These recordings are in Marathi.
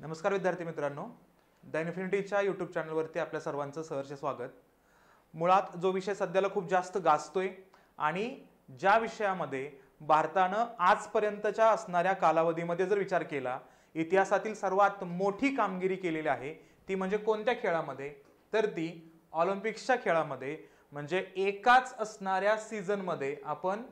नमस्कार विद्यार्थी मित्रांनो द इन्फिनिटीच्या यूट्यूब चॅनलवरती आपल्या सर्वांचं सहर्ष स्वागत मुळात जो विषय सध्याला खूप जास्त गाजतोय आणि ज्या विषयामध्ये भारतानं आजपर्यंतच्या असणाऱ्या कालावधीमध्ये जर विचार केला इतिहासातील सर्वात मोठी कामगिरी केलेली आहे ती म्हणजे कोणत्या खेळामध्ये तर ती ऑलिम्पिक्सच्या खेळामध्ये म्हणजे एकाच असणाऱ्या सीझनमध्ये आपण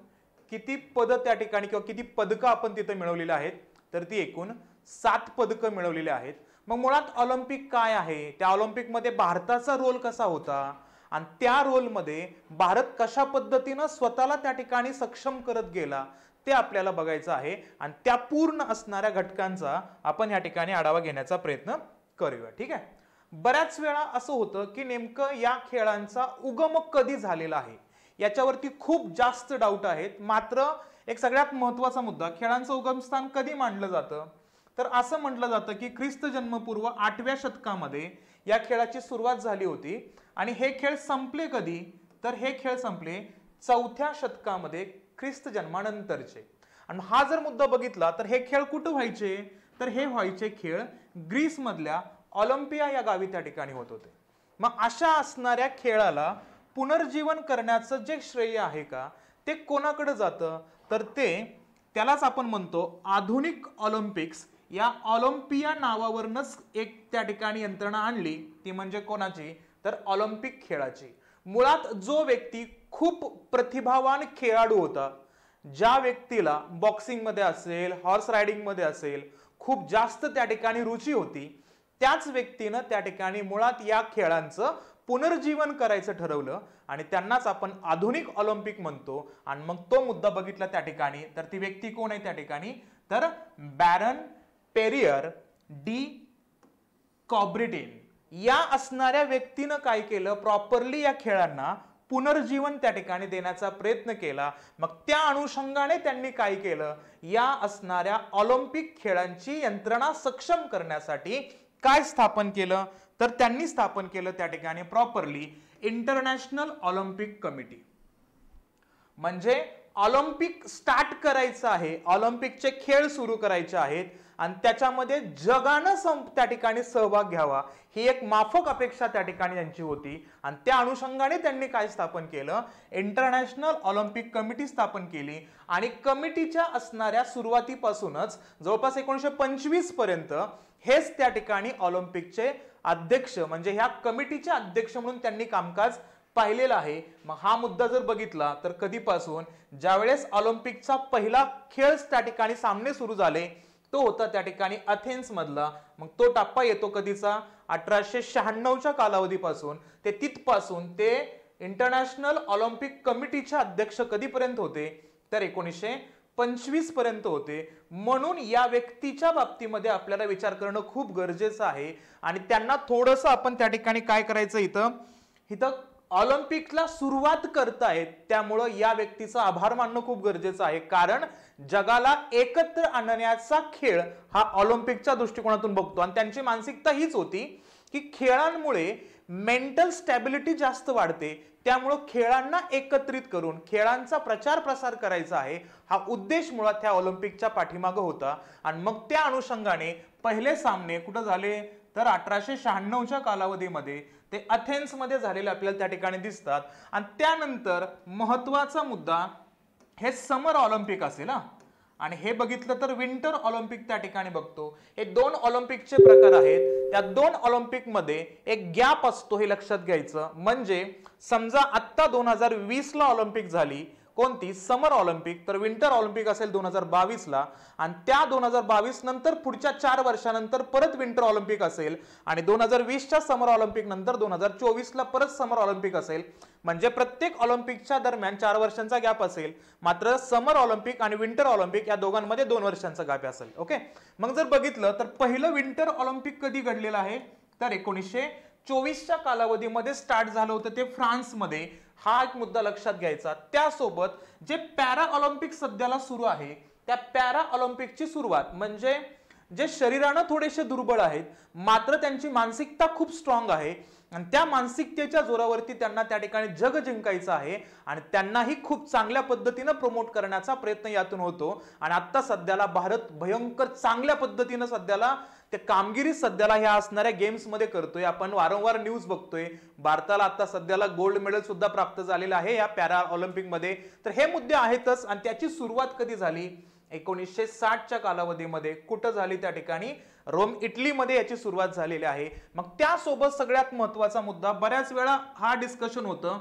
किती पदं त्या ठिकाणी किंवा किती पदकं आपण तिथं मिळवलेली आहेत तर ती एकूण सात पदकं मिळवलेली आहेत मग मुळात ऑलिम्पिक काय आहे त्या ऑलिम्पिकमध्ये भारताचा रोल कसा होता आणि त्या रोलमध्ये भारत कशा पद्धतीनं स्वतःला त्या ठिकाणी सक्षम करत गेला ते आपल्याला बघायचं आहे आणि त्या पूर्ण असणाऱ्या घटकांचा आपण या ठिकाणी आढावा घेण्याचा प्रयत्न करूया ठीक आहे बऱ्याच वेळा असं होतं की नेमकं या खेळांचा उगम कधी झालेला आहे याच्यावरती खूप जास्त डाऊट आहेत मात्र एक सगळ्यात महत्वाचा मुद्दा खेळांचं उगमस्थान कधी मांडलं जातं तर असं म्हटलं जातं की ख्रिस्त जन्मपूर्व आठव्या शतकामध्ये या खेळाची सुरुवात झाली होती आणि हे खेळ संपले कधी तर हे खेळ संपले चौथ्या शतकामध्ये ख्रिस्त जन्मानंतरचे आणि हा जर मुद्दा बघितला तर हे खेळ कुठं व्हायचे तर हे व्हायचे खेळ ग्रीसमधल्या ऑलिम्पिया या गावी त्या ठिकाणी होत होते मग अशा असणाऱ्या खेळाला पुनर्जीवन करण्याचं जे श्रेय आहे का ते कोणाकडे जातं तर ते त्यालाच आपण म्हणतो आधुनिक ऑलिम्पिक्स या ऑलिम्पिया नावावरूनच एक त्या ठिकाणी यंत्रणा आणली ती म्हणजे कोणाची तर ऑलिम्पिक खेळाची मुळात जो व्यक्ती खूप प्रतिभावान खेळाडू होता ज्या व्यक्तीला बॉक्सिंगमध्ये असेल हॉर्स रायडिंगमध्ये असेल खूप जास्त त्या ठिकाणी रुची होती त्याच व्यक्तीनं त्या ठिकाणी मुळात या खेळांचं पुनर्जीवन करायचं ठरवलं आणि त्यांनाच आपण आधुनिक ऑलिम्पिक म्हणतो आणि मग तो मुद्दा बघितला त्या ठिकाणी तर ती व्यक्ती कोण आहे त्या ठिकाणी तर बॅरन पेरियर डी कॉब्रिटीन या असणाऱ्या व्यक्तीनं काय केलं प्रॉपरली या खेळांना पुनर्जीवन त्या ठिकाणी देण्याचा प्रयत्न केला मग त्या अनुषंगाने त्यांनी काय केलं या असणाऱ्या ऑलिम्पिक खेळांची यंत्रणा सक्षम करण्यासाठी काय स्थापन केलं तर त्यांनी स्थापन केलं त्या ठिकाणी प्रॉपरली इंटरनॅशनल ऑलिम्पिक कमिटी म्हणजे ऑलिम्पिक स्टार्ट करायचं आहे ऑलिम्पिकचे खेळ सुरू करायचे आहेत आणि त्याच्यामध्ये जगानं सं त्या ठिकाणी सहभाग घ्यावा ही एक माफक अपेक्षा त्या ठिकाणी यांची होती आणि त्या अनुषंगाने त्यांनी काय स्थापन केलं इंटरनॅशनल ऑलिम्पिक कमिटी स्थापन केली आणि कमिटीच्या असणाऱ्या सुरुवातीपासूनच जवळपास एकोणीसशे पंचवीस पर्यंत हेच त्या ठिकाणी ऑलिम्पिकचे अध्यक्ष म्हणजे ह्या कमिटीचे अध्यक्ष म्हणून त्यांनी कामकाज पाहिलेला आहे मग हा मुद्दा जर बघितला तर कधीपासून ज्यावेळेस ऑलिम्पिकचा पहिला खेळ त्या ठिकाणी सामने सुरू झाले तो होता त्या ठिकाणी अथेन्स मधला मग तो टप्पा येतो कधीचा अठराशे शहाण्णवच्या कालावधीपासून ते तिथपासून ते इंटरनॅशनल ऑलिम्पिक कमिटीच्या अध्यक्ष कधीपर्यंत होते तर एकोणीसशे पंचवीस पर्यंत होते म्हणून या व्यक्तीच्या बाबतीमध्ये आपल्याला विचार करणं खूप गरजेचं आहे आणि त्यांना थोडंसं आपण त्या ठिकाणी काय करायचं इथं इथं ऑलिम्पिकला सुरुवात करतायत त्यामुळं या व्यक्तीचा आभार मानणं खूप गरजेचं आहे कारण जगाला एकत्र आणण्याचा खेळ हा ऑलिम्पिकच्या दृष्टिकोनातून बघतो आणि त्यांची मानसिकता हीच होती की खेळांमुळे मेंटल स्टॅबिलिटी जास्त वाढते त्यामुळं खेळांना एकत्रित करून खेळांचा प्रचार प्रसार करायचा आहे हा उद्देश मुळात त्या ऑलिम्पिकच्या पाठीमागं होता आणि मग त्या अनुषंगाने पहिले सामने कुठं झाले तर अठराशे शहाण्णवच्या कालावधीमध्ये ते मध्ये झालेले आपल्याला त्या ठिकाणी दिसतात आणि त्यानंतर महत्त्वाचा मुद्दा हे समर ऑलिम्पिक असेल हा आणि हे बघितलं तर विंटर ऑलिम्पिक त्या ठिकाणी बघतो हे दोन ऑलिम्पिकचे प्रकार आहेत त्या दोन ऑलिम्पिकमध्ये एक गॅप असतो हे लक्षात घ्यायचं म्हणजे समजा आत्ता दोन हजार वीसला ऑलिम्पिक झाली कोणती समर ऑलिम्पिक तर विंटर ऑलिम्पिक असेल दोन हजार बावीसला आणि त्या दोन हजार बावीस नंतर पुढच्या चार वर्षानंतर परत विंटर ऑलिम्पिक असेल आणि दोन हजार वीसच्या समर ऑलिम्पिक नंतर दोन हजार चोवीसला परत समर ऑलिम्पिक असेल म्हणजे प्रत्येक ऑलिम्पिकच्या दरम्यान चार वर्षांचा गॅप असेल मात्र समर ऑलिम्पिक आणि विंटर ऑलिम्पिक या दोघांमध्ये दोन वर्षांचा गॅप असेल ओके मग जर बघितलं तर पहिलं विंटर ऑलिम्पिक कधी घडलेलं आहे तर एकोणीसशे चोवीसच्या कालावधीमध्ये स्टार्ट झालं होतं ते फ्रान्समध्ये हा एक मुद्दा लक्षात घ्यायचा त्यासोबत जे पॅरा ऑलिम्पिक सध्याला सुरू आहे त्या पॅरा ऑलिम्पिकची सुरुवात म्हणजे जे शरीरानं थोडेसे दुर्बळ आहेत मात्र त्यांची मानसिकता खूप स्ट्रॉंग आहे आणि त्या मानसिकतेच्या जोरावरती त्यांना त्या ठिकाणी जग जिंकायचं आहे आणि त्यांनाही खूप चांगल्या पद्धतीनं प्रमोट करण्याचा प्रयत्न यातून होतो आणि आत्ता सध्याला भारत भयंकर चांगल्या पद्धतीनं सध्याला त्या कामगिरी सध्याला ह्या असणाऱ्या गेम्समध्ये करतोय आपण वारंवार न्यूज बघतोय भारताला आता सध्याला गोल्ड मेडल सुद्धा प्राप्त झालेलं आहे या पॅरा ऑलिम्पिकमध्ये तर हे मुद्दे आहेतच आणि त्याची सुरुवात कधी झाली एकोणीसशे साठच्या कालावधीमध्ये कुठं झाली त्या ठिकाणी रोम इटलीमध्ये याची सुरुवात झालेली आहे मग त्यासोबत सगळ्यात महत्वाचा मुद्दा बऱ्याच वेळा हा डिस्कशन होतं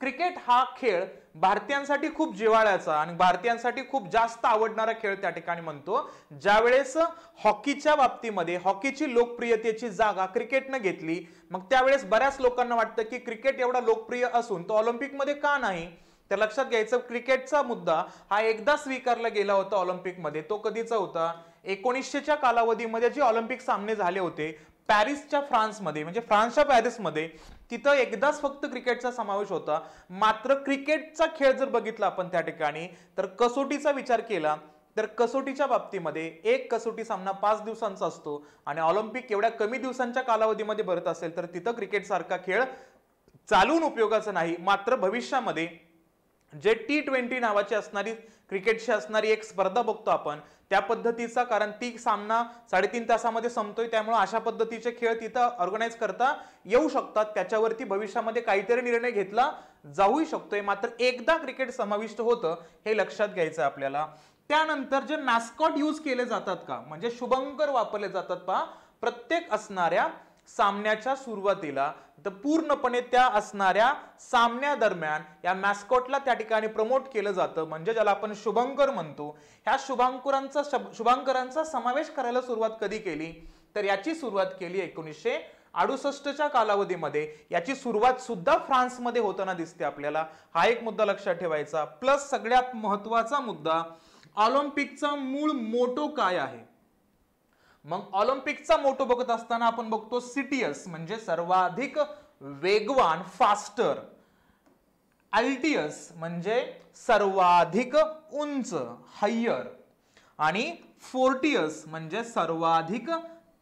क्रिकेट हा खेळ भारतीयांसाठी खूप जिव्हाळ्याचा आणि भारतीयांसाठी खूप जास्त आवडणारा खेळ त्या ठिकाणी म्हणतो ज्यावेळेस हॉकीच्या बाबतीमध्ये हॉकीची लोकप्रियतेची जागा क्रिकेटनं घेतली मग त्यावेळेस बऱ्याच लोकांना वाटतं की क्रिकेट एवढा लोकप्रिय असून तो ऑलिम्पिकमध्ये का नाही तर लक्षात घ्यायचं क्रिकेटचा मुद्दा हा एकदा स्वीकारला गेला होता ऑलिम्पिकमध्ये तो कधीचा होता एकोणीसशेच्या कालावधीमध्ये जे ऑलिम्पिक सामने झाले होते पॅरिसच्या फ्रान्समध्ये म्हणजे फ्रान्सच्या पॅरिसमध्ये तिथं एकदाच फक्त क्रिकेटचा समावेश होता मात्र क्रिकेटचा खेळ जर बघितला आपण त्या ठिकाणी तर कसोटीचा विचार केला तर कसोटीच्या बाबतीमध्ये एक कसोटी सामना पाच दिवसांचा असतो आणि ऑलिम्पिक एवढ्या कमी दिवसांच्या कालावधीमध्ये भरत असेल तर तिथं क्रिकेटसारखा खेळ चालून उपयोगाचा नाही मात्र भविष्यामध्ये जे टी ट्वेंटी नावाची असणारी क्रिकेटशी असणारी एक स्पर्धा बघतो आपण त्या पद्धतीचा कारण ती सामना साडेतीन तासामध्ये संपतोय त्यामुळे अशा पद्धतीचे खेळ तिथं ऑर्गनाईज करता येऊ शकतात त्याच्यावरती भविष्यामध्ये काहीतरी निर्णय घेतला जाऊही शकतोय मात्र एकदा क्रिकेट समाविष्ट होतं हे लक्षात घ्यायचं आपल्याला त्यानंतर जे मॅस्कॉट यूज केले जातात का म्हणजे शुभंकर वापरले जातात पा प्रत्येक असणाऱ्या सामन्याच्या सुरुवातीला तर पूर्णपणे त्या असणाऱ्या सामन्यादरम्यान या मॅस्कॉटला त्या ठिकाणी प्रमोट केलं जातं म्हणजे ज्याला आपण शुभंकर म्हणतो ह्या शुभांकुरांचा शुभांकरांचा समावेश करायला सुरुवात कधी केली तर याची सुरुवात केली एकोणीसशे अडुसष्टच्या कालावधीमध्ये याची सुरुवात सुद्धा फ्रान्समध्ये होताना दिसते आपल्याला हा एक मुद्दा लक्षात ठेवायचा प्लस सगळ्यात महत्वाचा मुद्दा ऑलिम्पिकचा मूळ मोटो काय आहे मग ऑलिम्पिकचा मोटो बघत असताना आपण बघतो सिटीएस म्हणजे सर्वाधिक वेगवान फास्टर अल्टियस म्हणजे सर्वाधिक उंच हायर आणि फोर्टियस म्हणजे सर्वाधिक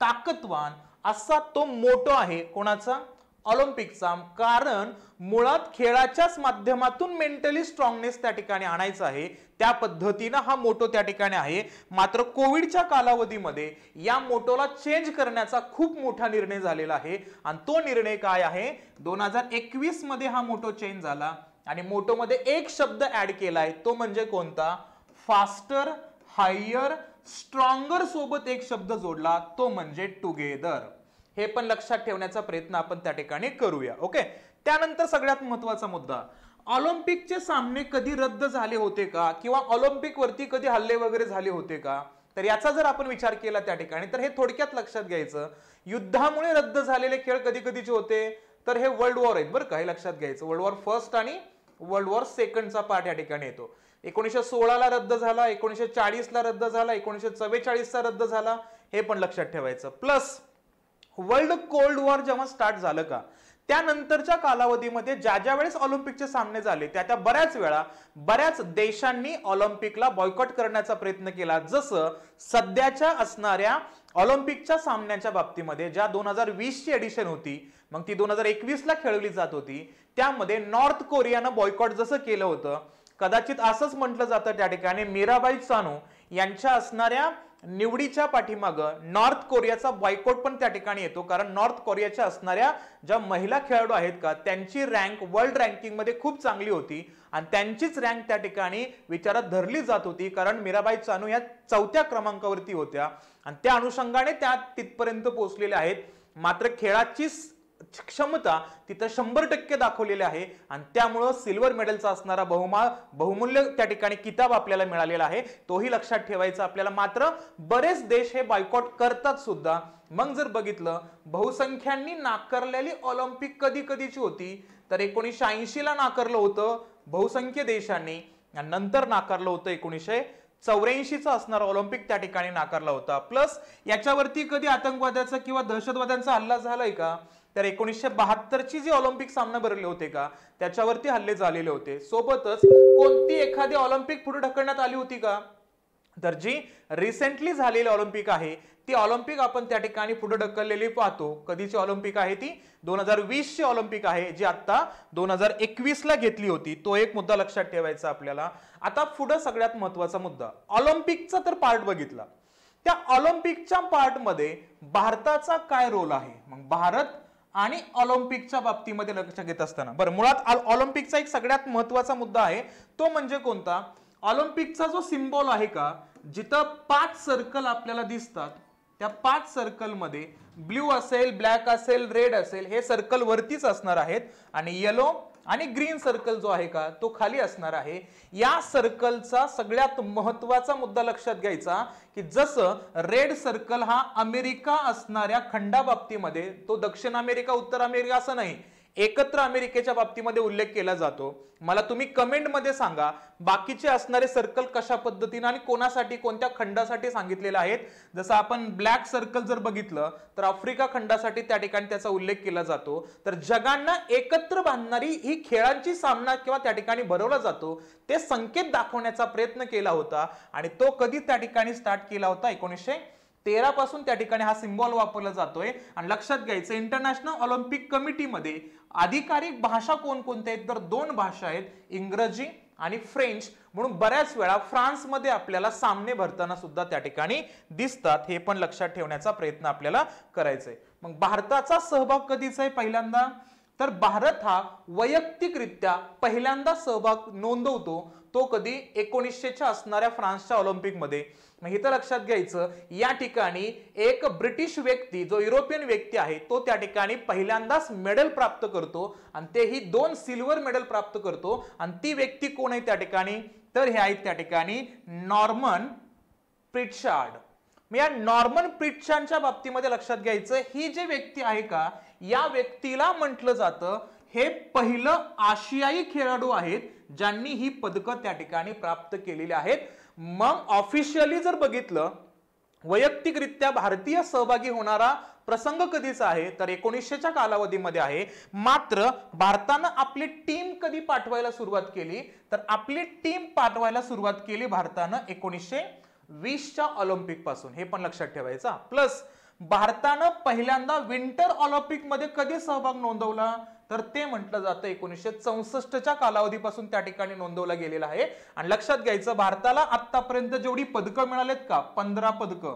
ताकदवान असा तो मोटो आहे कोणाचा ऑलिम्पिकचा कारण मुळात खेळाच्याच माध्यमातून मेंटली स्ट्रॉंगनेस त्या ठिकाणी आणायचा आहे त्या पद्धतीनं हा मोटो त्या ठिकाणी आहे मात्र कोविडच्या कालावधीमध्ये या मोटोला चेंज करण्याचा खूप मोठा निर्णय झालेला आहे आणि तो निर्णय काय आहे दोन हजार एकवीस मध्ये हा मोटो चेंज झाला आणि मोटोमध्ये एक शब्द ऍड केला आहे तो म्हणजे कोणता फास्टर हायर स्ट्रॉंगर सोबत एक शब्द जोडला तो म्हणजे टुगेदर हे पण लक्षात ठेवण्याचा प्रयत्न आपण त्या ठिकाणी करूया ओके त्यानंतर सगळ्यात महत्वाचा मुद्दा ऑलिम्पिकचे सामने कधी रद्द झाले होते का किंवा ऑलिम्पिकवरती कधी हल्ले वगैरे झाले होते का तर याचा जर आपण विचार केला त्या ठिकाणी तर हे थोडक्यात लक्षात घ्यायचं युद्धामुळे रद्द झालेले खेळ कधी कधीचे होते तर हे वर्ल्ड वॉर आहेत बरं का हे लक्षात घ्यायचं वर्ल्ड वॉर फर्स्ट आणि वर्ल्ड वॉर सेकंडचा पार्ट या ठिकाणी येतो एकोणीसशे सोळाला रद्द झाला एकोणीसशे चाळीसला रद्द झाला एकोणीसशे चव्वेचाळीसचा रद्द झाला हे पण लक्षात ठेवायचं प्लस वर्ल्ड कोल्ड वॉर जेव्हा स्टार्ट झालं का त्यानंतरच्या कालावधीमध्ये ज्या ज्या वेळेस ऑलिम्पिकचे सामने झाले त्या त्या बऱ्याच वेळा बऱ्याच देशांनी ऑलिम्पिकला बॉयकॉट करण्याचा प्रयत्न केला जसं सध्याच्या असणाऱ्या ऑलिम्पिकच्या सामन्यांच्या बाबतीमध्ये ज्या दोन हजार वीसची एडिशन होती मग ती दोन हजार एकवीसला खेळवली जात होती त्यामध्ये नॉर्थ कोरियानं बॉयकॉट जसं केलं होतं कदाचित असंच म्हटलं जातं त्या ठिकाणी मीराबाई चानू यांच्या असणाऱ्या निवडीच्या पाठीमागं नॉर्थ कोरियाचा बॉयकॉट पण त्या ठिकाणी येतो कारण नॉर्थ कोरियाच्या असणाऱ्या ज्या महिला खेळाडू आहेत का त्यांची रँक वर्ल्ड रँकिंगमध्ये खूप चांगली होती आणि त्यांचीच रँक त्या ठिकाणी विचारात धरली जात होती कारण मीराबाई चानू या चौथ्या क्रमांकावरती होत्या आणि त्या अनुषंगाने त्या तिथपर्यंत पोहोचलेल्या आहेत मात्र खेळाचीच क्षमता तिथं शंभर टक्के दाखवलेली आहे आणि त्यामुळं सिल्वर मेडलचा असणारा बहुमा बहुमूल्य त्या ठिकाणी किताब आपल्याला मिळालेला आहे तोही लक्षात ठेवायचा आपल्याला मात्र बरेच देश हे बायकॉट करतात सुद्धा मग जर बघितलं बहुसंख्यांनी नाकारलेली ऑलिम्पिक कधी कधीची होती तर एकोणीसशे ऐंशीला नाकारलं होतं बहुसंख्य देशांनी नंतर नाकारलं होतं एकोणीसशे चौऱ्याऐंशीचा असणारा ऑलिम्पिक त्या ठिकाणी नाकारला होता प्लस याच्यावरती कधी आतंकवाद्याचा किंवा दहशतवाद्यांचा हल्ला झालाय का तर एकोणीसशे बहात्तरची जी ऑलिम्पिक सामना भरले होते का त्याच्यावरती हल्ले झालेले होते सोबतच कोणती एखादी ऑलिम्पिक पुढे ढकलण्यात आली होती का तर जी रिसेंटली झालेली ऑलिम्पिक आहे ती ऑलिम्पिक आपण त्या ठिकाणी पुढे ढकललेली पाहतो कधीची ऑलिम्पिक आहे ती दोन हजार ची ऑलिम्पिक आहे जी आत्ता दोन हजार एकवीसला घेतली होती तो एक मुद्दा लक्षात ठेवायचा आपल्याला आता पुढं सगळ्यात महत्वाचा मुद्दा ऑलिम्पिकचा तर पार्ट बघितला त्या ऑलिम्पिकच्या मध्ये भारताचा काय रोल आहे मग भारत आणि ऑलिम्पिकच्या बाबतीमध्ये लक्ष घेत असताना बरं मुळात ऑलिम्पिकचा एक सगळ्यात महत्वाचा मुद्दा आहे तो म्हणजे कोणता ऑलिम्पिकचा जो सिम्बॉल आहे का जिथं पाच सर्कल आपल्याला दिसतात त्या पाच सर्कलमध्ये ब्ल्यू असेल ब्लॅक असेल रेड असेल हे सर्कल वरतीच असणार आहेत आणि येलो आणि ग्रीन सर्कल जो आहे का तो खाली असणार आहे या सर्कलचा सगळ्यात महत्वाचा मुद्दा लक्षात घ्यायचा की जसं रेड सर्कल हा अमेरिका असणाऱ्या खंडाबाबतीमध्ये तो दक्षिण अमेरिका उत्तर अमेरिका असं नाही एकत्र अमेरिकेच्या बाबतीमध्ये उल्लेख केला जातो मला तुम्ही कमेंटमध्ये सांगा बाकीचे असणारे सर्कल कशा पद्धतीनं आणि कोणासाठी कोणत्या खंडासाठी सांगितलेले आहेत जसं आपण ब्लॅक सर्कल जर बघितलं तर आफ्रिका खंडासाठी त्या ठिकाणी त्याचा उल्लेख केला जातो तर जगांना एकत्र बांधणारी ही खेळांची सामना किंवा त्या ठिकाणी भरवला जातो ते संकेत दाखवण्याचा प्रयत्न केला होता आणि तो कधी त्या ठिकाणी स्टार्ट केला होता एकोणीसशे तेरा पासून त्या ठिकाणी हा सिम्बॉल वापरला जातोय आणि लक्षात घ्यायचं इंटरनॅशनल ऑलिम्पिक कमिटीमध्ये आधिकारिक भाषा कोणकोणत्या आहेत तर दोन भाषा आहेत इंग्रजी आणि फ्रेंच म्हणून बऱ्याच वेळा फ्रान्समध्ये आपल्याला सामने भरताना सुद्धा त्या ठिकाणी दिसतात हे पण लक्षात ठेवण्याचा प्रयत्न आपल्याला करायचा आहे मग भारताचा सहभाग कधीचा आहे पहिल्यांदा तर भारत हा वैयक्तिकरित्या पहिल्यांदा सहभाग नोंदवतो तो कधी एकोणीसशेच्या असणाऱ्या फ्रान्सच्या ऑलिम्पिकमध्ये मग इथं लक्षात घ्यायचं या ठिकाणी एक ब्रिटिश व्यक्ती जो युरोपियन व्यक्ती आहे तो त्या ठिकाणी पहिल्यांदाच मेडल प्राप्त करतो आणि तेही दोन सिल्वर मेडल प्राप्त करतो आणि ती व्यक्ती कोण आहे त्या ठिकाणी तर हे आहेत त्या ठिकाणी नॉर्मन प्रिटशार्ड मग या नॉर्मन प्रिटशार्डच्या बाबतीमध्ये लक्षात घ्यायचं ही जी व्यक्ती आहे का या व्यक्तीला म्हटलं जातं हे पहिलं आशियाई खेळाडू आहेत ज्यांनी ही पदकं त्या ठिकाणी प्राप्त केलेली आहेत मग ऑफिशियली जर बघितलं वैयक्तिकरित्या भारतीय सहभागी होणारा प्रसंग कधीच आहे तर एकोणीसशेच्या कालावधीमध्ये आहे मात्र भारतानं आपली टीम कधी पाठवायला सुरुवात केली तर आपली टीम पाठवायला सुरुवात केली भारतानं एकोणीसशे वीसच्या ऑलिम्पिक पासून हे पण लक्षात ठेवायचं प्लस भारतानं पहिल्यांदा विंटर ऑलिम्पिकमध्ये कधी सहभाग नोंदवला तर ते म्हटलं जातं एकोणीसशे चौसष्टच्या कालावधीपासून त्या ठिकाणी नोंदवलं गेलेलं आहे आणि लक्षात घ्यायचं भारताला आतापर्यंत जेवढी पदकं मिळालेत का पंधरा पदक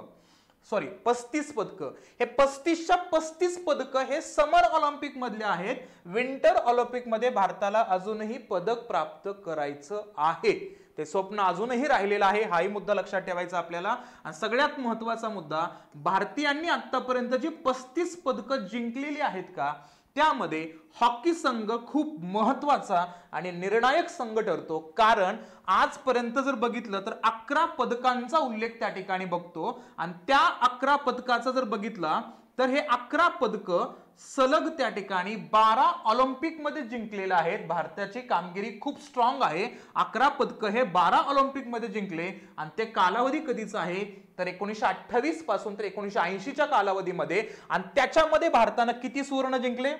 सॉरी पस्तीस पदक हे पस्तीसच्या पस्तीस पदकं हे समर ऑलिम्पिक मधले आहेत विंटर ऑलिम्पिकमध्ये भारताला अजूनही पदक प्राप्त करायचं आहे ते स्वप्न अजूनही राहिलेलं आहे हाही मुद्दा लक्षात ठेवायचा आपल्याला आणि सगळ्यात महत्वाचा मुद्दा भारतीयांनी आतापर्यंत जी पस्तीस पदकं जिंकलेली आहेत का त्यामध्ये हॉकी संघ खूप महत्वाचा आणि निर्णायक संघ ठरतो कारण आजपर्यंत जर बघितलं तर अकरा पदकांचा उल्लेख त्या ठिकाणी बघतो आणि त्या अकरा पदकाचा जर बघितला तर हे अकरा पदक सलग त्या ठिकाणी बारा ऑलिम्पिकमध्ये जिंकलेलं आहेत भारताची कामगिरी खूप स्ट्रॉंग आहे अकरा पदकं हे बारा ऑलिम्पिकमध्ये जिंकले आणि ते कालावधी कधीच आहे तर एकोणीसशे अठ्ठावीस पासून तर एकोणीसशे ऐंशीच्या कालावधीमध्ये आणि त्याच्यामध्ये भारतानं किती सुवर्ण जिंकले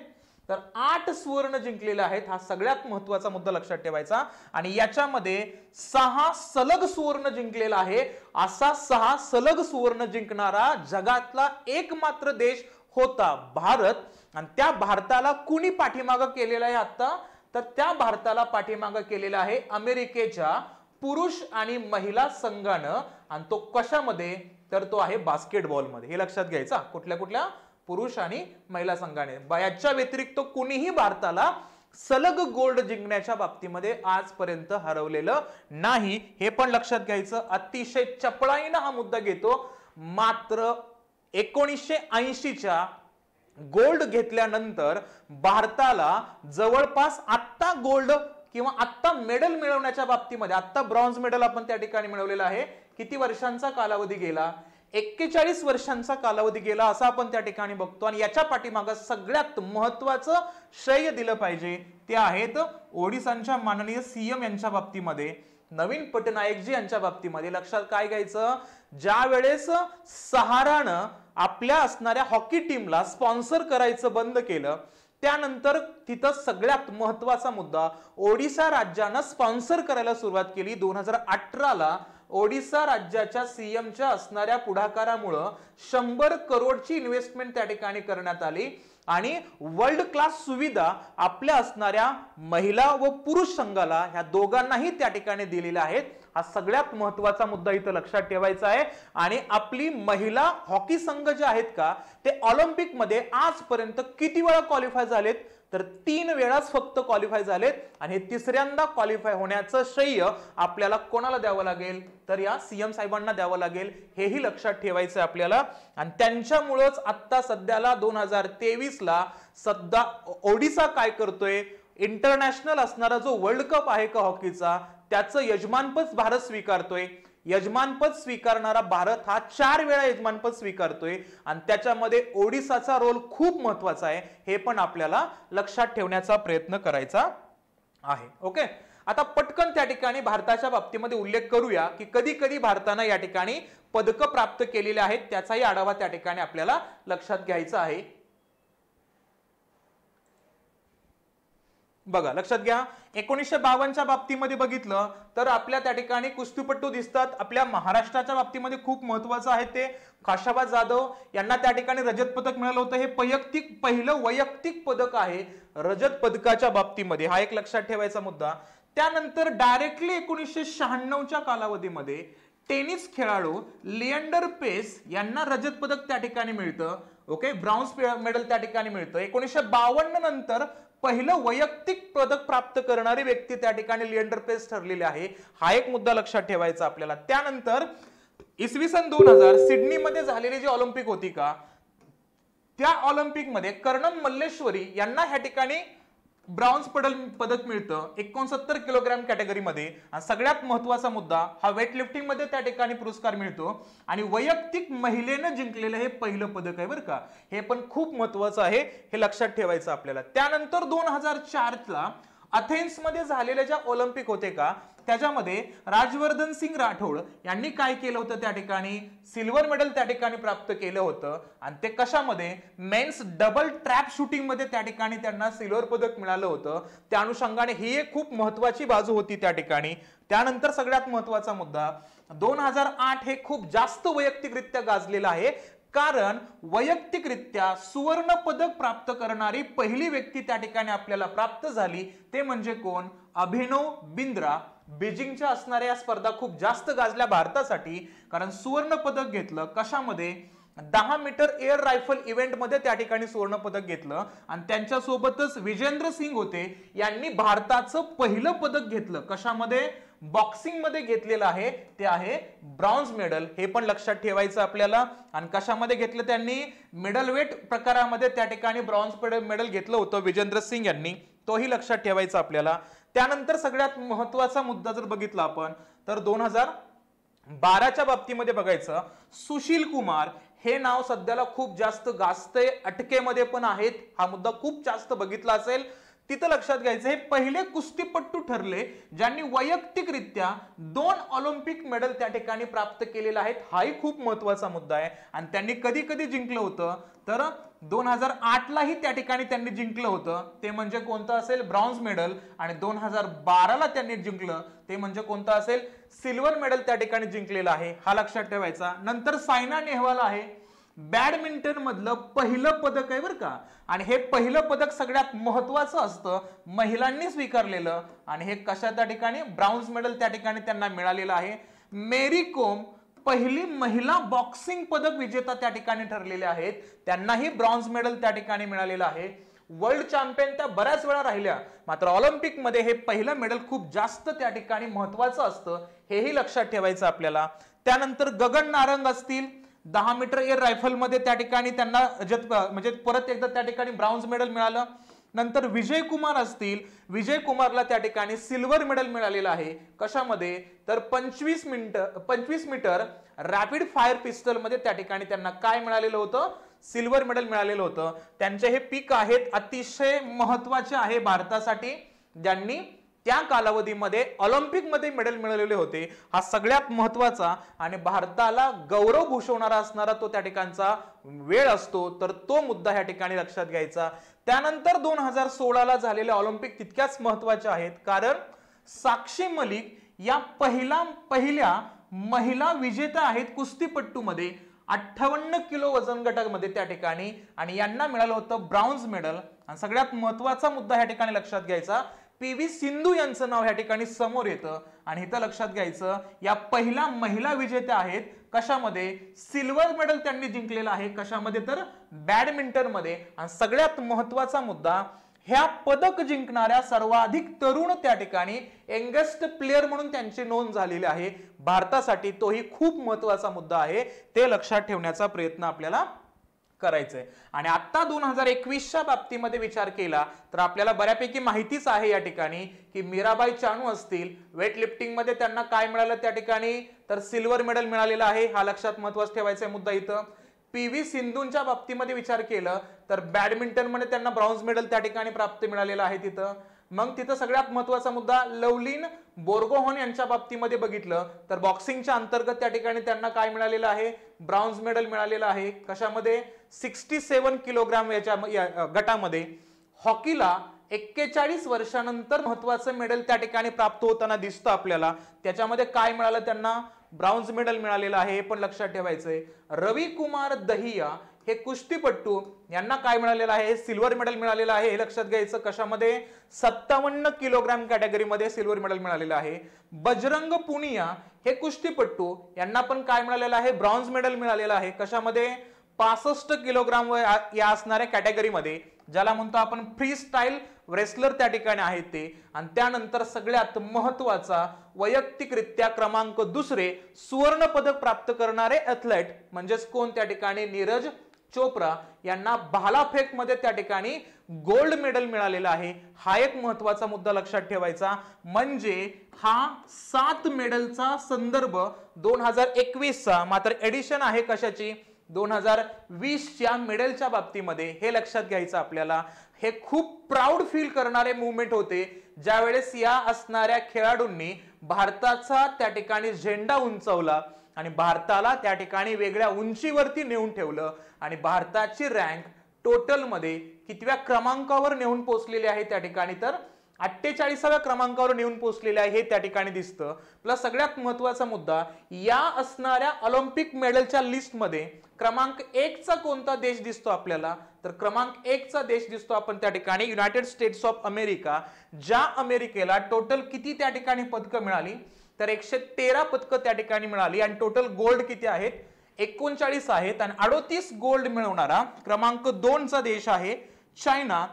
तर आठ सुवर्ण जिंकलेले आहेत हा सगळ्यात महत्वाचा मुद्दा लक्षात ठेवायचा आणि याच्यामध्ये सहा सलग सुवर्ण जिंकलेला आहे असा सहा सलग सुवर्ण जिंकणारा जगातला एकमात्र देश होता भारत आणि त्या भारताला कुणी पाठीमाग केलेला आहे आता तर त्या भारताला पाठीमाग केलेला आहे अमेरिकेच्या पुरुष आणि महिला संघानं आणि तो कशामध्ये तर तो आहे बास्केटबॉलमध्ये हे लक्षात घ्यायचा कुठल्या कुठल्या पुरुष आणि महिला संघाने याच्या व्यतिरिक्त कुणीही भारताला सलग गोल्ड जिंकण्याच्या बाबतीमध्ये आजपर्यंत हरवलेलं नाही हे पण लक्षात घ्यायचं अतिशय चपळाईनं हा मुद्दा घेतो मात्र एकोणीसशे ऐंशीच्या गोल्ड घेतल्यानंतर भारताला जवळपास आत्ता गोल्ड किंवा आत्ता मेडल मिळवण्याच्या बाबतीमध्ये आत्ता ब्रॉन्झ मेडल आपण त्या ठिकाणी मिळवलेलं आहे किती वर्षांचा कालावधी गेला एक्केचाळीस वर्षांचा कालावधी गेला असं आपण त्या ठिकाणी बघतो आणि याच्या पाठीमागं सगळ्यात महत्वाचं श्रेय दिलं पाहिजे ते आहेत ओडिसांच्या माननीय सीएम यांच्या बाबतीमध्ये नवीन पटनायकजी यांच्या बाबतीमध्ये लक्षात काय घ्यायचं ज्या वेळेस सहारानं आपल्या असणाऱ्या हॉकी टीमला स्पॉन्सर करायचं बंद केलं त्यानंतर तिथं सगळ्यात महत्वाचा मुद्दा ओडिसा राज्यानं स्पॉन्सर करायला सुरुवात केली दोन हजार अठराला ओडिसा राज्याच्या सीएमच्या असणाऱ्या पुढाकारामुळं शंभर करोडची इन्व्हेस्टमेंट त्या ठिकाणी करण्यात आली आणि वर्ल्ड क्लास सुविधा आपल्या असणाऱ्या महिला व पुरुष संघाला ह्या दोघांनाही त्या ठिकाणी दिलेल्या आहेत हा सगळ्यात महत्वाचा मुद्दा इथं लक्षात ठेवायचा आहे आणि आपली महिला हॉकी संघ जे आहेत का ते ऑलिम्पिकमध्ये आजपर्यंत किती वेळा क्वालिफाय झालेत तर तीन वेळाच फक्त क्वालिफाय झालेत आणि तिसऱ्यांदा क्वालिफाय होण्याचं श्रेय आपल्याला कोणाला द्यावं लागेल तर या सीएम साहेबांना द्यावं लागेल हेही लक्षात ठेवायचं आपल्याला आणि त्यांच्यामुळंच आत्ता सध्याला दोन हजार तेवीसला सध्या ओडिसा काय करतोय इंटरनॅशनल असणारा जो वर्ल्ड कप आहे का हॉकीचा त्याचं यजमानपद भारत स्वीकारतोय यजमानपद स्वीकारणारा भारत हा चार वेळा यजमानपद स्वीकारतोय आणि त्याच्यामध्ये ओडिसाचा रोल खूप महत्वाचा आहे हे पण आपल्याला लक्षात ठेवण्याचा प्रयत्न करायचा आहे ओके आता पटकन त्या ठिकाणी भारताच्या बाबतीमध्ये उल्लेख करूया की कधी कधी भारतानं या ठिकाणी पदकं प्राप्त केलेली आहेत त्याचाही आढावा त्या ठिकाणी आपल्याला लक्षात घ्यायचा आहे बघा लक्षात घ्या एकोणीसशे बावनच्या बाबतीमध्ये बघितलं तर आपल्या त्या ठिकाणी कुस्तीपट्टू दिसतात आपल्या महाराष्ट्राच्या बाबतीमध्ये खूप महत्वाचं आहे ते खाशाबा जाधव यांना त्या ठिकाणी रजत पदक मिळालं होतं हे वैयक्तिक पहिलं वैयक्तिक पदक आहे रजत पदकाच्या बाबतीमध्ये हा एक लक्षात ठेवायचा मुद्दा त्यानंतर डायरेक्टली एकोणीसशे शहाण्णवच्या कालावधीमध्ये टेनिस खेळाडू लिएंडर पेस यांना रजत पदक त्या ठिकाणी मिळतं ओके ब्राऊन्स मेडल त्या ठिकाणी मिळतं एकोणीसशे बावन्न नंतर पहिलं वैयक्तिक पदक प्राप्त करणारी व्यक्ती त्या ठिकाणी लिएंडर पेस ठरलेली आहे हा एक मुद्दा लक्षात ठेवायचा आपल्याला त्यानंतर इसवी सन दोन हजार सिडनी मध्ये झालेली जी ऑलिम्पिक होती का त्या ऑलिम्पिकमध्ये कर्णम मल्लेश्वरी यांना ह्या ठिकाणी ब्रॉन्झ पडल पदक मिळतं एकोणसत्तर किलोग्रॅम कॅटेगरीमध्ये आणि सगळ्यात महत्वाचा मुद्दा हा वेटलिफ्टिंगमध्ये त्या ठिकाणी पुरस्कार मिळतो आणि वैयक्तिक महिलेनं जिंकलेलं हे पहिलं पदक आहे बरं का हे पण खूप महत्वाचं आहे हे लक्षात ठेवायचं आपल्याला त्यानंतर दोन हजार चारला मध्ये झालेल्या ज्या ऑलिम्पिक होते का त्याच्यामध्ये राजवर्धन सिंग राठोड यांनी काय केलं होतं त्या ठिकाणी सिल्वर मेडल त्या ठिकाणी प्राप्त केलं होतं आणि ते कशामध्ये मेन्स डबल ट्रॅप शूटिंगमध्ये त्या ठिकाणी त्यांना सिल्वर पदक मिळालं होतं त्या अनुषंगाने ही एक खूप महत्वाची बाजू होती त्या ठिकाणी त्यानंतर सगळ्यात महत्वाचा मुद्दा दोन हजार आठ हे खूप जास्त वैयक्तिकरित्या गाजलेलं आहे कारण वैयक्तिकरित्या सुवर्ण पदक प्राप्त करणारी पहिली व्यक्ती त्या ठिकाणी आपल्याला प्राप्त झाली ते म्हणजे कोण अभिनव बिंद्रा बेजिंगच्या असणाऱ्या या स्पर्धा खूप जास्त गाजल्या भारतासाठी कारण सुवर्ण पदक घेतलं कशामध्ये दहा मीटर एअर रायफल इव्हेंटमध्ये त्या ठिकाणी सुवर्ण पदक घेतलं आणि त्यांच्यासोबतच विजेंद्र सिंग होते यांनी भारताचं पहिलं पदक घेतलं कशामध्ये बॉक्सिंगमध्ये घेतलेलं आहे ते आहे ब्रॉन्झ मेडल हे पण लक्षात ठेवायचं आपल्याला आणि कशामध्ये घेतलं त्यांनी मिडलवेट प्रकारामध्ये त्या ठिकाणी ब्रॉन्झ मेडल घेतलं होतं विजेंद्र सिंग यांनी तोही लक्षात ठेवायचा आपल्याला त्यानंतर सगळ्यात महत्वाचा मुद्दा जर बघितला आपण तर दोन हजार बाराच्या बाबतीमध्ये बघायचं सुशील कुमार हे नाव सध्याला खूप जास्त गाजते अटकेमध्ये पण आहेत हा मुद्दा खूप जास्त बघितला असेल तिथं लक्षात घ्यायचं हे पहिले कुस्तीपट्टू ठरले ज्यांनी वैयक्तिकरित्या दोन ऑलिम्पिक मेडल त्या ठिकाणी प्राप्त केलेला आहेत हाही खूप महत्वाचा मुद्दा आहे आणि त्यांनी कधी कधी जिंकलं होतं तर दोन हजार आठलाही त्या ठिकाणी त्यांनी जिंकलं होतं ते म्हणजे कोणतं असेल ब्रॉन्झ मेडल आणि दोन हजार बाराला त्यांनी जिंकलं ते म्हणजे कोणतं असेल सिल्वर मेडल त्या ठिकाणी जिंकलेलं आहे हा लक्षात ठेवायचा नंतर सायना नेहवाल आहे बॅडमिंटन मधलं पहिलं पदक आहे बरं का आणि हे पहिलं पदक सगळ्यात महत्वाचं असतं महिलांनी स्वीकारलेलं आणि हे कशा त्या ठिकाणी ब्राऊन्स मेडल त्या ठिकाणी त्यांना मिळालेलं आहे मेरी कोम पहिली महिला बॉक्सिंग पदक विजेता त्या ठिकाणी ठरलेले आहेत त्यांनाही ब्रॉन्झ मेडल त्या ठिकाणी मिळालेलं आहे वर्ल्ड चॅम्पियन त्या बऱ्याच वेळा राहिल्या मात्र ऑलिम्पिकमध्ये हे पहिलं मेडल खूप जास्त त्या ठिकाणी महत्वाचं असतं हेही लक्षात ठेवायचं आपल्याला त्यानंतर गगन नारंग असतील दहा मीटर एअर रायफलमध्ये त्या ठिकाणी त्यांना जत म्हणजे परत एकदा त्या ठिकाणी ब्राउन्स मेडल मिळालं नंतर विजय कुमार असतील विजय कुमारला त्या ठिकाणी सिल्वर मेडल मिळालेलं आहे कशामध्ये तर पंचवीस मिनिट पंचवीस मीटर रॅपिड फायर पिस्टलमध्ये त्या ठिकाणी त्यांना काय मिळालेलं होतं सिल्वर मेडल मिळालेलं होतं त्यांचे हे पीक आहेत अतिशय महत्वाचे आहे भारतासाठी ज्यांनी त्या कालावधीमध्ये ऑलिम्पिकमध्ये मेडल मिळवलेले होते हा सगळ्यात महत्वाचा आणि भारताला गौरव भूषवणारा असणारा तो त्या ठिकाणचा वेळ असतो तर तो मुद्दा ह्या ठिकाणी लक्षात घ्यायचा त्यानंतर दोन हजार सोळाला झालेल्या ऑलिम्पिक तितक्याच महत्त्वाच्या आहेत कारण साक्षी मलिक या पहिला पहिल्या महिला विजेत्या आहेत कुस्तीपट्टूमध्ये अठ्ठावन्न किलो वजन गटामध्ये त्या ठिकाणी आणि यांना मिळालं होतं ब्राउन्स मेडल आणि सगळ्यात महत्वाचा मुद्दा ह्या ठिकाणी लक्षात घ्यायचा पी व्ही सिंधू यांचं नाव या ठिकाणी समोर येतं आणि इथं लक्षात घ्यायचं या पहिल्या महिला विजेत्या आहेत कशामध्ये सिल्वर मेडल त्यांनी जिंकलेलं आहे कशामध्ये तर बॅडमिंटनमध्ये आणि सगळ्यात महत्वाचा मुद्दा ह्या पदक जिंकणाऱ्या सर्वाधिक तरुण त्या ठिकाणी यंगेस्ट प्लेअर म्हणून त्यांची नोंद झालेली आहे भारतासाठी तोही खूप महत्वाचा मुद्दा आहे ते लक्षात ठेवण्याचा प्रयत्न आपल्याला करायचं आहे आणि आत्ता दोन हजार एकवीसच्या बाबतीमध्ये विचार केला तर आपल्याला बऱ्यापैकी माहितीच आहे या ठिकाणी की मीराबाई चानू असतील वेट लिफ्टिंगमध्ये त्यांना काय मिळालं त्या ठिकाणी तर सिल्वर मेडल मिळालेलं आहे हा लक्षात महत्वाचा ठेवायचा मुद्दा इथं पी व्ही सिंधूंच्या बाबतीमध्ये विचार केलं तर बॅडमिंटनमध्ये त्यांना ब्रॉन्झ मेडल त्या ठिकाणी प्राप्त मिळालेलं आहे तिथं मग तिथं सगळ्यात महत्वाचा मुद्दा लवलीन बोर्गोहोन यांच्या बाबतीमध्ये बघितलं तर बॉक्सिंगच्या अंतर्गत त्या ठिकाणी त्यांना काय मिळालेलं आहे ब्रॉन्झ मेडल मिळालेलं आहे कशामध्ये सिक्स्टी सेवन किलोग्राम याच्या या गटामध्ये हॉकीला एक्केचाळीस वर्षानंतर महत्वाचं मेडल त्या ठिकाणी प्राप्त होताना दिसतं आपल्याला त्याच्यामध्ये काय मिळालं त्यांना ब्रॉन्झ मेडल मिळालेलं आहे हे पण लक्षात ठेवायचंय रवी कुमार दहिया हे कुस्तीपट्टू यांना काय मिळालेलं आहे सिल्वर मेडल मिळालेलं आहे हे लक्षात घ्यायचं कशामध्ये सत्तावन्न किलोग्राम कॅटेगरीमध्ये सिल्वर मेडल मिळालेलं आहे बजरंग पुनिया हे कुस्तीपट्टू यांना पण काय मिळालेलं आहे ब्रॉन्झ मेडल मिळालेलं आहे कशामध्ये पासष्ट किलोग्राम व या असणाऱ्या कॅटेगरीमध्ये ज्याला म्हणतो आपण फ्री स्टाईल रेसलर त्या ठिकाणी आहेत ते आणि त्यानंतर सगळ्यात महत्वाचा वैयक्तिकरित्या क्रमांक दुसरे सुवर्ण पदक प्राप्त करणारे ॲथलेट म्हणजेच कोण त्या ठिकाणी नीरज चोप्रा यांना भालाफेकमध्ये त्या ठिकाणी गोल्ड मेडल मिळालेलं आहे हा एक महत्वाचा मुद्दा लक्षात ठेवायचा म्हणजे हा सात मेडलचा संदर्भ दोन हजार एकवीसचा मात्र एडिशन आहे कशाची दोन हजार वीसच्या मेडलच्या बाबतीमध्ये हे लक्षात घ्यायचं आपल्याला हे खूप प्राऊड फील करणारे मुवमेंट होते ज्यावेळेस या असणाऱ्या खेळाडूंनी भारताचा त्या ठिकाणी झेंडा उंचावला आणि भारताला त्या ठिकाणी वेगळ्या उंचीवरती नेऊन ठेवलं आणि भारताची रँक टोटलमध्ये कितव्या क्रमांकावर नेऊन पोचलेली आहे त्या ठिकाणी तर अठ्ठेचाळीसाव्या क्रमांकावर नेऊन पोहोचलेले आहे हे त्या ठिकाणी दिसतं प्लस सगळ्यात महत्वाचा मुद्दा या असणाऱ्या ऑलिम्पिक मेडलच्या लिस्टमध्ये क्रमांक एकचा कोणता देश दिसतो आपल्याला तर क्रमांक एकचा देश दिसतो आपण त्या ठिकाणी युनायटेड स्टेट्स ऑफ अमेरिका ज्या अमेरिकेला टोटल किती त्या ठिकाणी पदकं मिळाली तर एकशे तेरा पदकं त्या ठिकाणी मिळाली आणि टोटल गोल्ड किती आहेत एकोणचाळीस आहेत आणि अडोतीस गोल्ड मिळवणारा क्रमांक दोनचा देश आहे China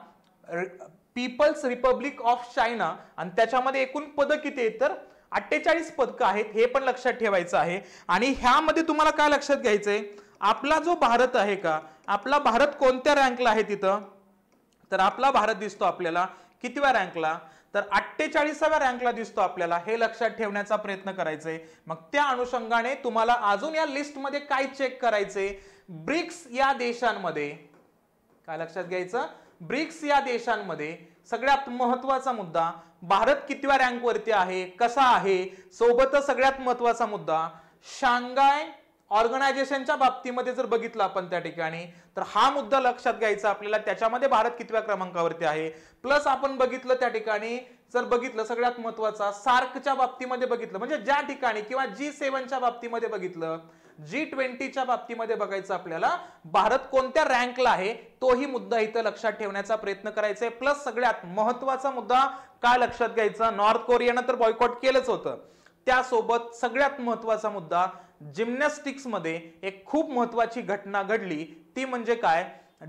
People's Republic of China आणि त्याच्यामध्ये एकूण पदं किती आहेत तर अठ्ठेचाळीस पदकं आहेत हे पण लक्षात ठेवायचं आहे आणि ह्यामध्ये तुम्हाला काय लक्षात घ्यायचंय आपला जो भारत आहे का आपला भारत कोणत्या रँकला आहे तिथं तर आपला भारत दिसतो आपल्याला कितव्या रँकला तर अठ्ठेचाळीसाव्या रँकला दिसतो आपल्याला हे लक्षात ठेवण्याचा प्रयत्न करायचंय मग त्या अनुषंगाने तुम्हाला अजून या लिस्टमध्ये काय चेक करायचे ब्रिक्स या देशांमध्ये काय लक्षात घ्यायचं ब्रिक्स या देशांमध्ये सगळ्यात महत्वाचा मुद्दा भारत कितव्या रँकवरती आहे कसा आहे सोबतच सगळ्यात महत्त्वाचा मुद्दा शांघाय ऑर्गनायझेशनच्या बाबतीमध्ये जर बघितलं आपण त्या ठिकाणी तर हा मुद्दा लक्षात घ्यायचा आपल्याला त्याच्यामध्ये भारत कितव्या क्रमांकावरती आहे प्लस आपण बघितलं त्या ठिकाणी जर बघितलं सगळ्यात महत्वाचा सार्कच्या बाबतीमध्ये बघितलं म्हणजे ज्या ठिकाणी किंवा जी सेव्हनच्या बाबतीमध्ये बघितलं जी ट्वेंटीच्या बाबतीमध्ये बघायचं आपल्याला भारत कोणत्या रँकला आहे तोही मुद्दा इथं लक्षात ठेवण्याचा प्रयत्न करायचा आहे प्लस सगळ्यात महत्वाचा मुद्दा काय लक्षात घ्यायचा नॉर्थ कोरियानं तर बॉयकॉट केलंच होतं त्यासोबत सगळ्यात महत्वाचा मुद्दा जिम्नॅस्टिक्समध्ये एक खूप महत्वाची घटना घडली ती म्हणजे काय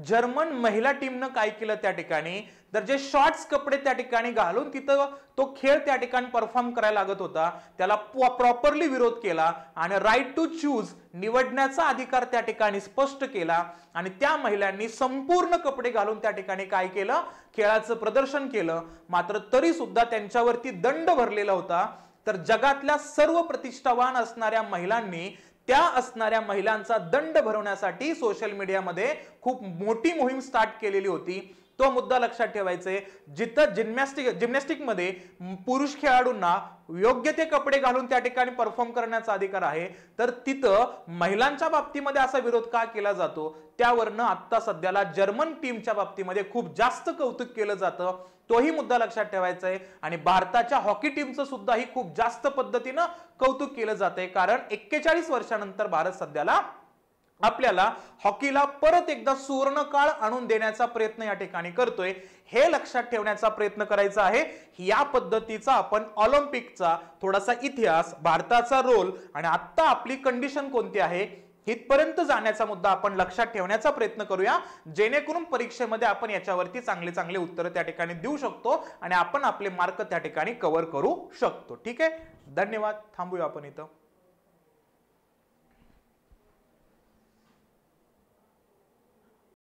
जर्मन महिला टीमनं काय केलं त्या ठिकाणी तर जे शॉर्ट्स कपडे त्या ठिकाणी घालून तिथं तो खेळ त्या ठिकाणी परफॉर्म करायला लागत होता त्याला प्रॉपरली विरोध केला आणि राईट टू चूज निवडण्याचा अधिकार त्या ठिकाणी स्पष्ट केला आणि त्या महिलांनी संपूर्ण कपडे घालून त्या ठिकाणी काय केलं खेळाचं प्रदर्शन केलं मात्र तरी सुद्धा त्यांच्यावरती दंड भरलेला होता तर जगातल्या सर्व प्रतिष्ठावान असणाऱ्या महिलांनी त्या असणाऱ्या महिलांचा दंड भरवण्यासाठी सोशल मीडियामध्ये खूप मोठी मोहीम स्टार्ट केलेली होती तो मुद्दा लक्षात ठेवायचा आहे जिथं जिम्नॅस्टिक जिम्नॅस्टिकमध्ये पुरुष खेळाडूंना योग्य ते कपडे घालून त्या ठिकाणी परफॉर्म करण्याचा अधिकार आहे तर तिथं महिलांच्या बाबतीमध्ये असा विरोध का केला जातो त्यावरनं आत्ता सध्याला जर्मन टीमच्या बाबतीमध्ये खूप जास्त कौतुक केलं जातं तोही मुद्दा लक्षात ठेवायचा आहे आणि भारताच्या हॉकी टीमचं सुद्धा ही खूप जास्त पद्धतीनं कौतुक केलं जात आहे कारण एक्केचाळीस वर्षानंतर भारत सध्याला आपल्याला हॉकीला परत एकदा सुवर्णकाळ आणून देण्याचा प्रयत्न या ठिकाणी करतोय हे लक्षात ठेवण्याचा प्रयत्न करायचा आहे या पद्धतीचा आपण ऑलिम्पिकचा थोडासा इतिहास भारताचा रोल आणि आत्ता आपली कंडिशन कोणती आहे इथपर्यंत जाण्याचा मुद्दा आपण लक्षात ठेवण्याचा प्रयत्न करूया जेणेकरून परीक्षेमध्ये आपण याच्यावरती चांगले चांगले उत्तर त्या ठिकाणी देऊ शकतो आणि आपण आपले मार्क त्या ठिकाणी कव्हर करू शकतो ठीक आहे धन्यवाद थांबूया आपण इथं